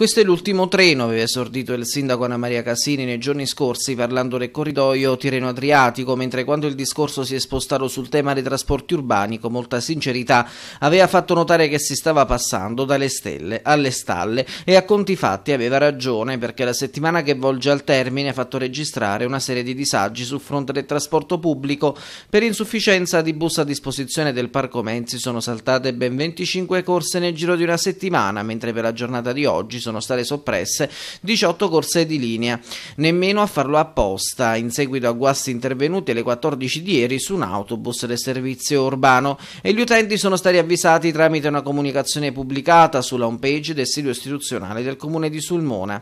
Questo è l'ultimo treno, aveva esordito il sindaco Anna Maria Casini nei giorni scorsi parlando del corridoio Tirreno-Adriatico, mentre quando il discorso si è spostato sul tema dei trasporti urbani, con molta sincerità, aveva fatto notare che si stava passando dalle stelle alle stalle e a conti fatti aveva ragione perché la settimana che volge al termine ha fatto registrare una serie di disagi sul fronte del trasporto pubblico. Per insufficienza di bus a disposizione del Parco Menzi sono saltate ben 25 corse nel giro di una settimana, mentre per la giornata di oggi sono sono state soppresse 18 corse di linea, nemmeno a farlo apposta, in seguito a guasti intervenuti alle 14 di ieri su un autobus del servizio urbano e gli utenti sono stati avvisati tramite una comunicazione pubblicata sulla home page del sito istituzionale del comune di Sulmona.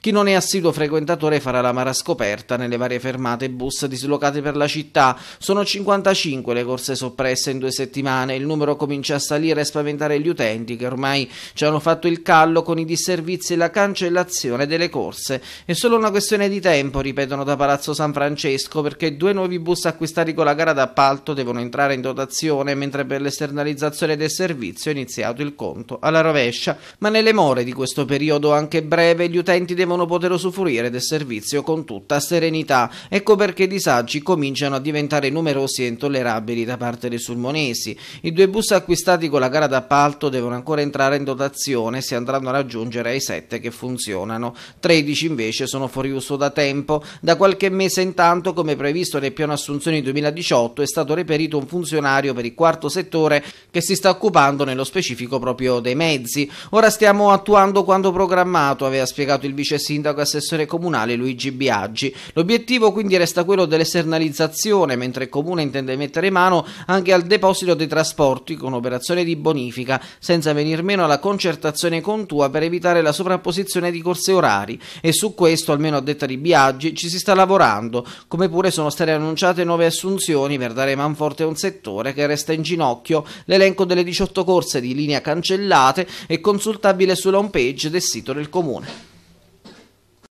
Chi non è assiduo frequentatore farà la mara scoperta nelle varie fermate bus dislocate per la città. Sono 55 le corse soppresse in due settimane, il numero comincia a salire e spaventare gli utenti che ormai ci hanno fatto il callo con i disservizi servizi la cancellazione delle corse. È solo una questione di tempo, ripetono da Palazzo San Francesco, perché due nuovi bus acquistati con la gara d'appalto devono entrare in dotazione, mentre per l'esternalizzazione del servizio è iniziato il conto alla rovescia. Ma nelle more di questo periodo anche breve, gli utenti devono poter usufruire del servizio con tutta serenità. Ecco perché i disagi cominciano a diventare numerosi e intollerabili da parte dei sulmonesi. I due bus acquistati con la gara d'appalto devono ancora entrare in dotazione se andranno a raggiungere direi 7 che funzionano, 13 invece sono fuori uso da tempo. Da qualche mese intanto, come previsto nel piano assunzioni 2018, è stato reperito un funzionario per il quarto settore che si sta occupando nello specifico proprio dei mezzi. Ora stiamo attuando quanto programmato, aveva spiegato il vice sindaco e assessore comunale Luigi Biaggi. L'obiettivo quindi resta quello dell'esternalizzazione, mentre il comune intende mettere mano anche al deposito dei trasporti con operazione di bonifica, senza venir meno alla concertazione con Tua per evitare evitare la sovrapposizione di corse orari e su questo, almeno a detta di Biaggi, ci si sta lavorando, come pure sono state annunciate nuove assunzioni per dare manforte a un settore che resta in ginocchio, l'elenco delle 18 corse di linea cancellate è consultabile sulla homepage del sito del comune.